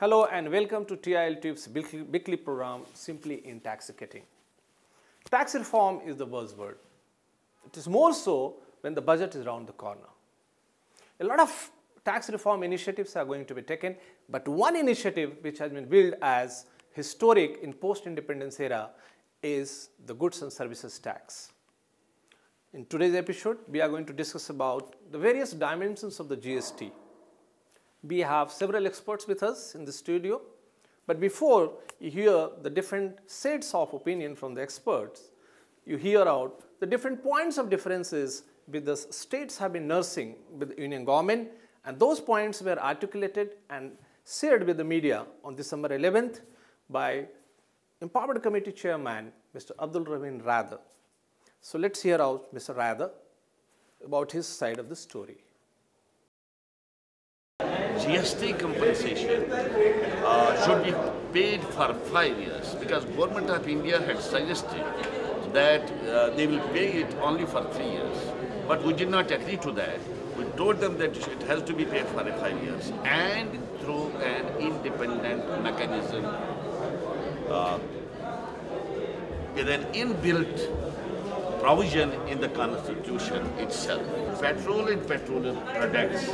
Hello and welcome to TIL Tips weekly program simply intoxicating. tax Tax reform is the buzzword. It is more so when the budget is around the corner. A lot of tax reform initiatives are going to be taken, but one initiative which has been billed as historic in post-independence era is the goods and services tax. In today's episode, we are going to discuss about the various dimensions of the GST we have several experts with us in the studio. But before you hear the different sets of opinion from the experts, you hear out the different points of differences with the states have been nursing with the union government and those points were articulated and shared with the media on December 11th by Empowered Committee Chairman Mr. Abdul Ravin Rather. So let's hear out Mr. Rather about his side of the story. GST compensation uh, should be paid for five years because government of India had suggested that uh, they will pay it only for three years. But we did not agree to that. We told them that it has to be paid for five years and through an independent mechanism uh, with an inbuilt provision in the constitution itself. Petrol and petroleum products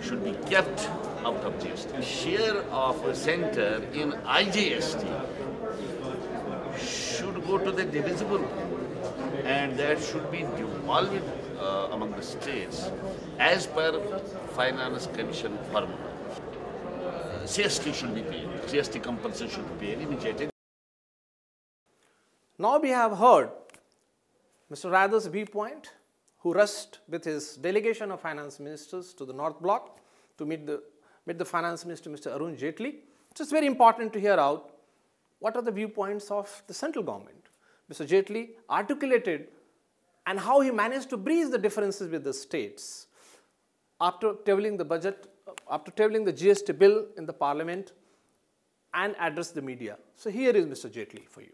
should be kept out of GST. Share of center in IGST should go to the divisible pool and that should be devolved uh, among the states as per Finance Commission formula. Uh, CST should be paid, CST compensation should be eliminated. Now we have heard Mr. Radha's viewpoint, who rushed with his delegation of finance ministers to the North Block to meet the met the finance minister, Mr. Arun Jaitley. So it's very important to hear out what are the viewpoints of the central government. Mr. Jaitley articulated and how he managed to bridge the differences with the states. After tabling the budget, after tabling the GST bill in the parliament and address the media. So here is Mr. Jaitley for you.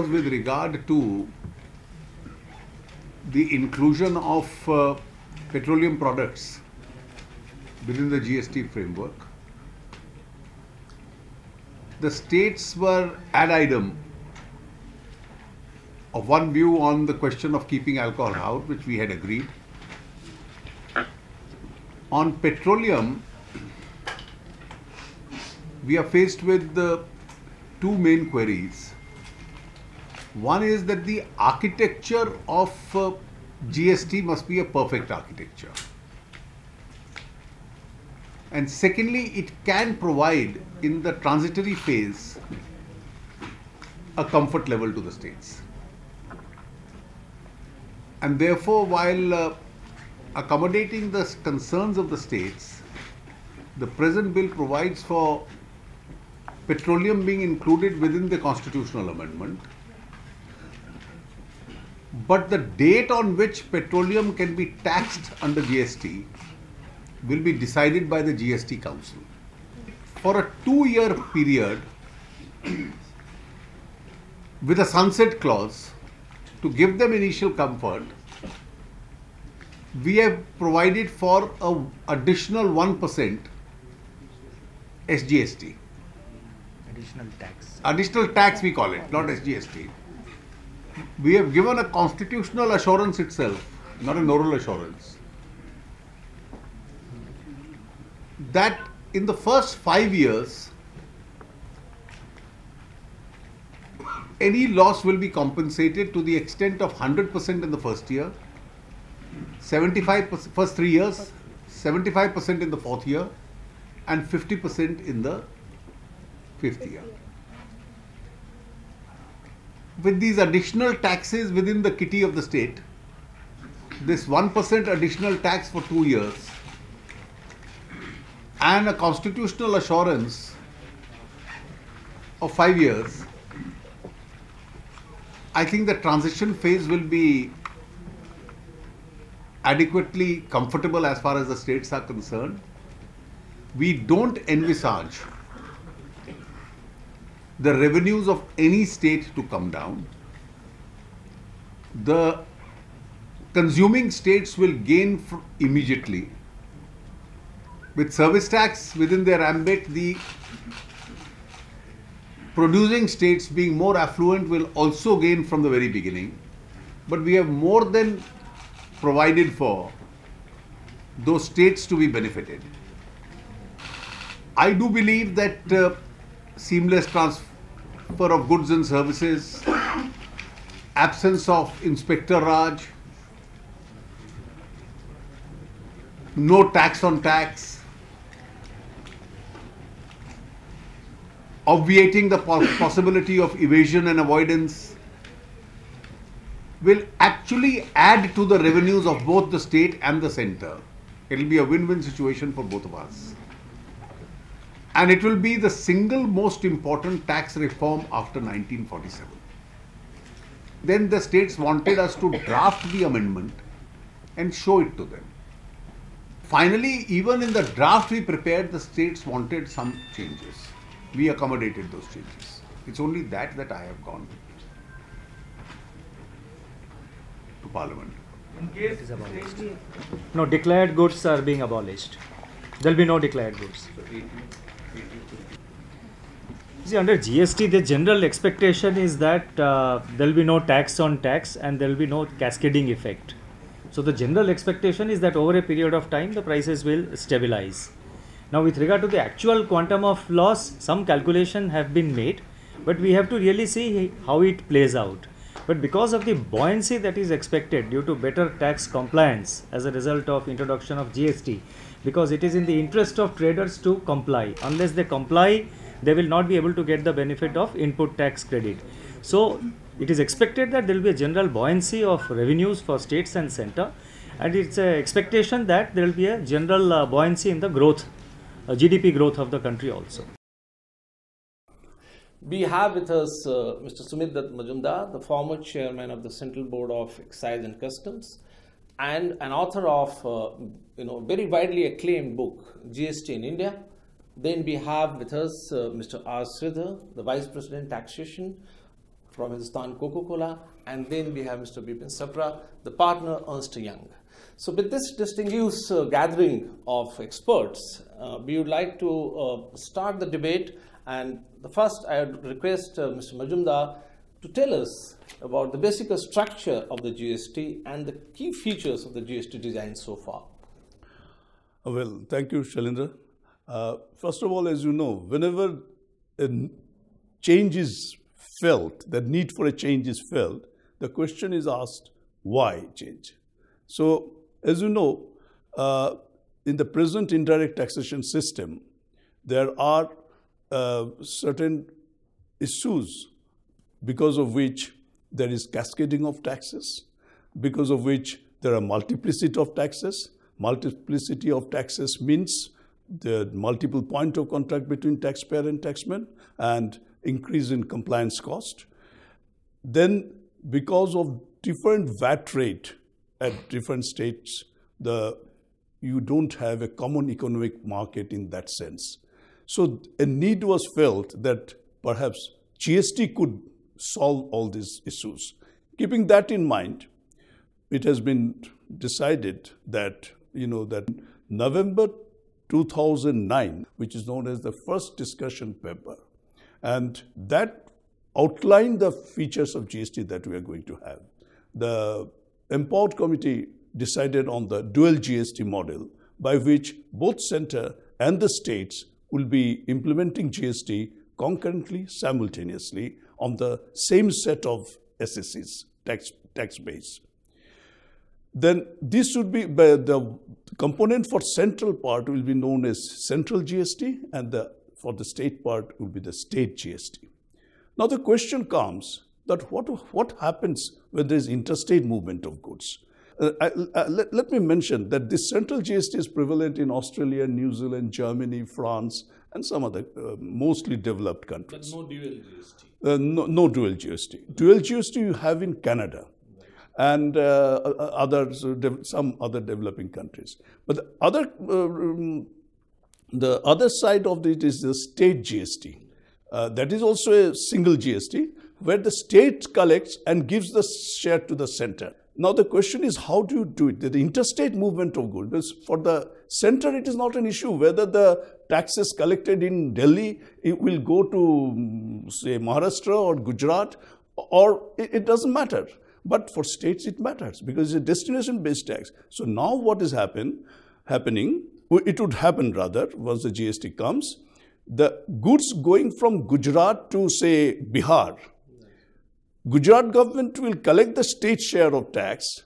With regard to the inclusion of uh, petroleum products within the GST framework. The states were ad idem of one view on the question of keeping alcohol out, which we had agreed. On petroleum, we are faced with the two main queries. One is that the architecture of uh, GST must be a perfect architecture. And secondly, it can provide in the transitory phase a comfort level to the states. And therefore, while uh, accommodating the concerns of the states, the present bill provides for petroleum being included within the constitutional amendment. But the date on which petroleum can be taxed under GST will be decided by the GST Council. For a two-year period, with a sunset clause, to give them initial comfort, we have provided for an additional 1% SGST. Additional tax. Additional tax we call it, not SGST. We have given a constitutional assurance itself, not an oral assurance that in the first five years, any loss will be compensated to the extent of 100% in the first year, 75% first three years, 75% in the fourth year, and 50% in the fifth year. With these additional taxes within the kitty of the state, this 1% additional tax for two years and a constitutional assurance of five years, I think the transition phase will be adequately comfortable as far as the states are concerned. We don't envisage the revenues of any state to come down. The consuming states will gain immediately with service tax within their ambit, the producing states being more affluent will also gain from the very beginning. But we have more than provided for those states to be benefited. I do believe that uh, seamless transfer of goods and services, absence of inspector Raj, no tax on tax, obviating the possibility of evasion and avoidance will actually add to the revenues of both the state and the center. It will be a win-win situation for both of us. And it will be the single most important tax reform after 1947. Then the states wanted us to draft the amendment and show it to them. Finally, even in the draft we prepared, the states wanted some changes we accommodated those changes. It's only that that I have gone to Parliament. In case No, declared goods are being abolished. There will be no declared goods. See, under GST, the general expectation is that uh, there will be no tax on tax and there will be no cascading effect. So the general expectation is that over a period of time, the prices will stabilize. Now with regard to the actual quantum of loss, some calculation have been made, but we have to really see how it plays out. But because of the buoyancy that is expected due to better tax compliance as a result of introduction of GST, because it is in the interest of traders to comply. Unless they comply, they will not be able to get the benefit of input tax credit. So it is expected that there will be a general buoyancy of revenues for states and center and it's an expectation that there will be a general uh, buoyancy in the growth uh, GDP growth of the country also. We have with us uh, Mr. Sumit Dutt Majumdar, the former chairman of the Central Board of Excise and Customs, and an author of uh, you know very widely acclaimed book GST in India. Then we have with us uh, Mr. R. Sridhar, the Vice President Taxation from Hindustan Coca-Cola, and then we have Mr. Bipin Sapra, the partner Ernst Young. So with this distinguished uh, gathering of experts, uh, we would like to uh, start the debate and the first I would request uh, Mr. Majumdar to tell us about the basic structure of the GST and the key features of the GST design so far. Well, thank you, Shalindra. Uh, first of all, as you know, whenever a change is felt, the need for a change is felt, the question is asked, why change? So, as you know, uh, in the present indirect taxation system, there are uh, certain issues because of which there is cascading of taxes, because of which there are multiplicity of taxes. Multiplicity of taxes means the multiple point of contact between taxpayer and taxman and increase in compliance cost. Then because of different VAT rate at different states, the you don't have a common economic market in that sense. So a need was felt that perhaps GST could solve all these issues. Keeping that in mind, it has been decided that, you know, that November 2009, which is known as the first discussion paper, and that outlined the features of GST that we are going to have. The import committee decided on the dual GST model by which both center and the states will be implementing GST concurrently, simultaneously on the same set of SSCs, tax, tax base. Then this should be, the component for central part will be known as central GST and the, for the state part will be the state GST. Now the question comes that what, what happens when there is interstate movement of goods? Uh, I, I, uh, let, let me mention that this central GST is prevalent in Australia, New Zealand, Germany, France, and some other uh, mostly developed countries. But no dual GST. Uh, no, no, dual GST. Dual GST you have in Canada and uh, uh other, some other developing countries. But the other, um, the other side of it is the state GST. that is also a single GST where the state collects and gives the share to the center. Now the question is, how do you do it? The interstate movement of goods, for the center, it is not an issue whether the taxes collected in Delhi, it will go to, mm, say, Maharashtra or Gujarat, or it doesn't matter. But for states, it matters because it's a destination-based tax. So now what is happen, happening, it would happen rather, once the GST comes, the goods going from Gujarat to, say, Bihar – Gujarat government will collect the state share of tax,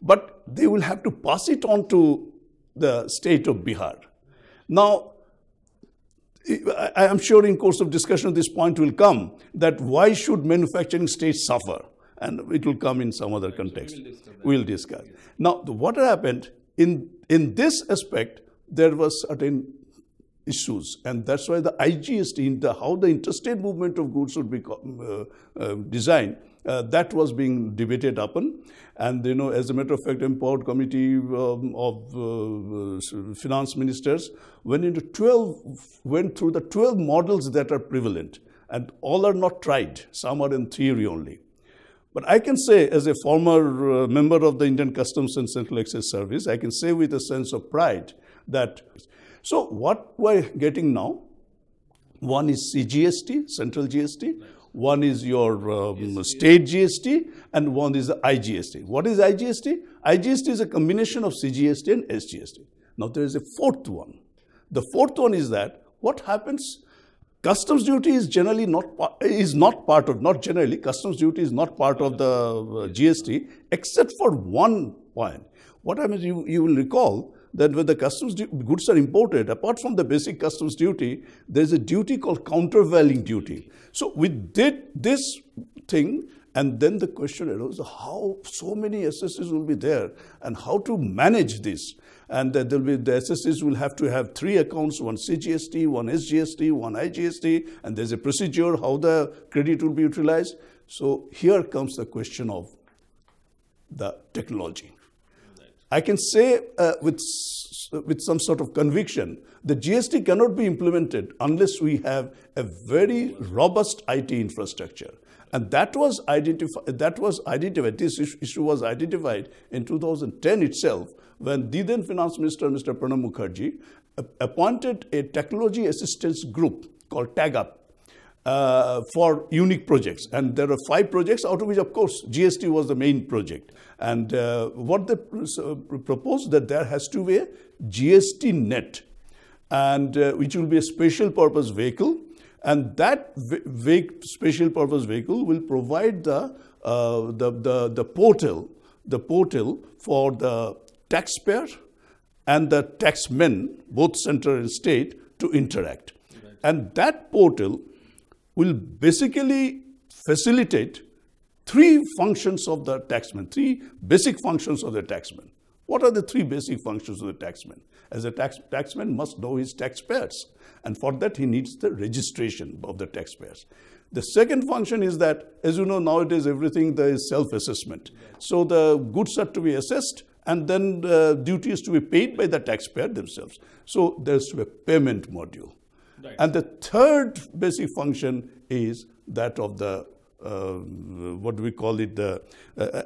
but they will have to pass it on to the state of Bihar. Now, I am sure in course of discussion this point will come that why should manufacturing states suffer? And it will come in some other context. We'll discuss. Now, what happened in, in this aspect, there was certain issues. And that's why the IGST, the, how the interstate movement of goods would be uh, uh, designed, uh, that was being debated upon. And, you know, as a matter of fact, empowered committee um, of uh, finance ministers went into 12, went through the 12 models that are prevalent. And all are not tried. Some are in theory only. But I can say, as a former uh, member of the Indian Customs and Central Excise Service, I can say with a sense of pride that so what we're getting now, one is CGST, central GST, one is your um, state GST, and one is the IGST. What is IGST? IGST is a combination of CGST and SGST. Now there is a fourth one. The fourth one is that what happens customs duty is generally not is not part of not generally customs duty is not part of the uh, gst except for one point what happens you you will recall that when the customs goods are imported, apart from the basic customs duty, there's a duty called countervailing duty. So we did this thing, and then the question arose, how so many SSCs will be there, and how to manage this? And will be, the SSCs will have to have three accounts, one CGST, one SGST, one IGST, and there's a procedure how the credit will be utilized. So here comes the question of the technology. I can say uh, with, with some sort of conviction the GST cannot be implemented unless we have a very robust IT infrastructure. And that was identified, that was identified, this issue was identified in 2010 itself when the then finance minister, Mr. Pranab Mukherjee, uh, appointed a technology assistance group called TAGUP uh, for unique projects. And there are five projects, out of which, of course, GST was the main project. And uh, what they pr proposed that there has to be a GST net, and uh, which will be a special purpose vehicle. And that special purpose vehicle will provide the, uh, the, the, the portal, the portal for the taxpayer and the taxmen, both center and state, to interact. Right. And that portal will basically facilitate three functions of the taxman, three basic functions of the taxman. What are the three basic functions of the taxman? As a tax, taxman must know his taxpayers. And for that, he needs the registration of the taxpayers. The second function is that, as you know, nowadays everything there is self-assessment. So the goods are to be assessed and then the duty is to be paid by the taxpayer themselves. So there's a payment module. Right. And the third basic function is that of the uh, what do we call it? uh,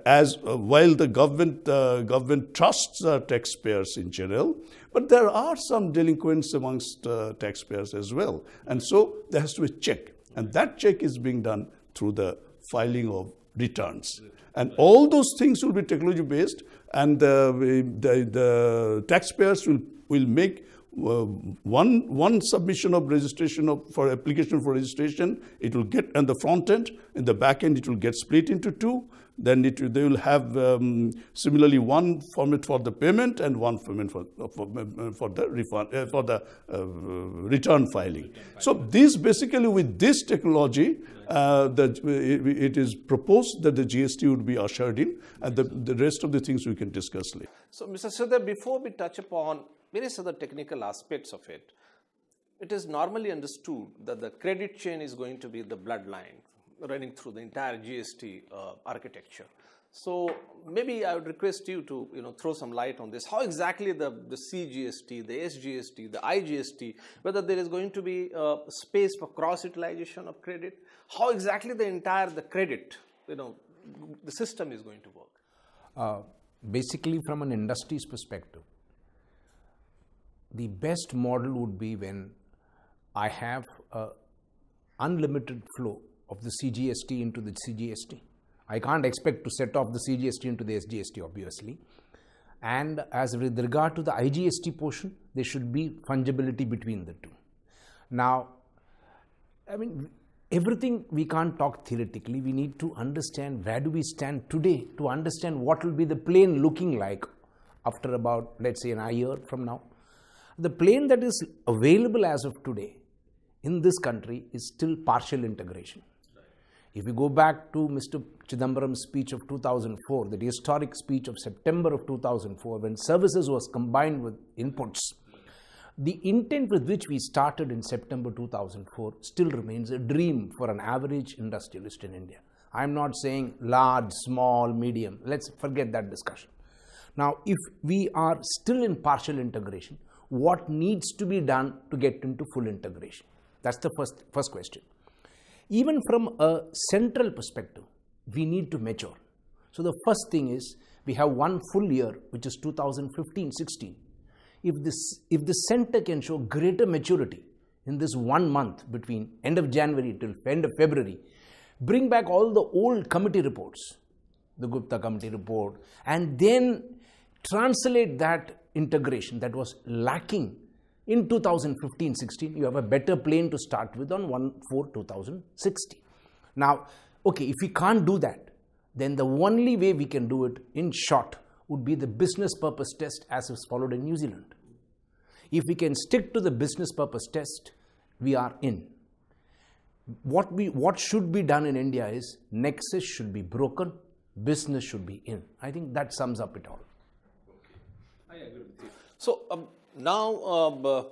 as uh, while the government uh, government trusts uh, taxpayers in general, but there are some delinquents amongst taxpayers as well, and so there has to be a check, and that check is being done through the filing of returns. And all those things will be technology based, and the, the, the taxpayers will, will make uh, one, one submission of registration of, for application for registration, it will get, and the front end, in the back end, it will get split into two then it, they will have um, similarly one format for the payment and one format for, uh, for, uh, for the refund uh, for the uh, return filing. So this basically with this technology, uh, the, it is proposed that the GST would be ushered in, and the, the rest of the things we can discuss later. So, Mr. Siddha, before we touch upon various other technical aspects of it, it is normally understood that the credit chain is going to be the bloodline running through the entire GST uh, architecture. So maybe I would request you to you know throw some light on this. How exactly the, the CGST, the SGST, the IGST, whether there is going to be uh, space for cross utilization of credit, how exactly the entire the credit you know the system is going to work. Uh, basically, from an industry's perspective, the best model would be when I have a unlimited flow of the CGST into the CGST. I can't expect to set off the CGST into the SGST, obviously. And as with regard to the IGST portion, there should be fungibility between the two. Now, I mean, everything we can't talk theoretically. We need to understand where do we stand today to understand what will be the plane looking like after about, let's say, an year from now. The plane that is available as of today in this country is still partial integration. If we go back to Mr. Chidambaram's speech of 2004, the historic speech of September of 2004, when services was combined with inputs, the intent with which we started in September 2004 still remains a dream for an average industrialist in India. I'm not saying large, small, medium. Let's forget that discussion. Now, if we are still in partial integration, what needs to be done to get into full integration? That's the first, first question even from a central perspective, we need to mature. So the first thing is we have one full year, which is 2015-16. If, this, if the center can show greater maturity in this one month between end of January till end of February, bring back all the old committee reports, the Gupta committee report, and then translate that integration that was lacking in 2015-16, you have a better plane to start with on 1-4-2016. Now, okay, if we can't do that, then the only way we can do it in short would be the business purpose test as is followed in New Zealand. If we can stick to the business purpose test, we are in. What, we, what should be done in India is nexus should be broken, business should be in. I think that sums up it all. Okay. I agree with you. So, um, now, um, uh,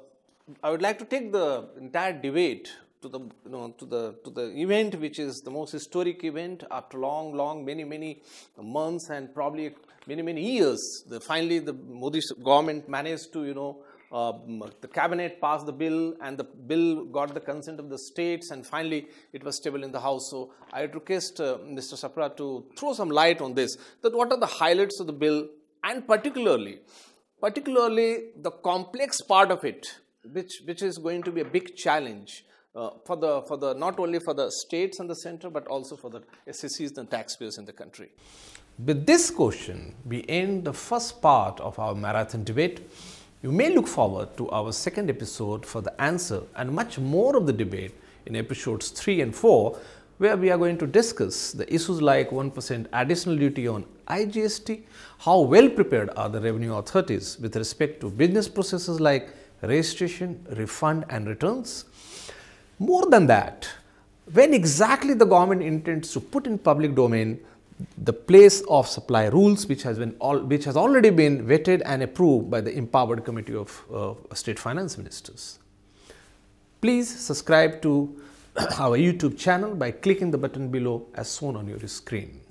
I would like to take the entire debate to the you know to the to the event which is the most historic event after long long many many months and probably many many years the finally the modi government managed to you know um, the cabinet passed the bill and the bill got the consent of the states and finally it was stable in the house so i request uh, mr sapra to throw some light on this that what are the highlights of the bill and particularly particularly the complex part of it, which, which is going to be a big challenge uh, for the for the not only for the states and the center but also for the SCS and taxpayers in the country. With this question, we end the first part of our marathon debate. You may look forward to our second episode for the answer and much more of the debate in episodes 3 and 4 where we are going to discuss the issues like 1% additional duty on IGST, how well prepared are the revenue authorities with respect to business processes like registration, refund and returns. More than that, when exactly the government intends to put in public domain the place of supply rules which has been all which has already been vetted and approved by the empowered committee of uh, state finance ministers please subscribe to our YouTube channel by clicking the button below as shown on your screen.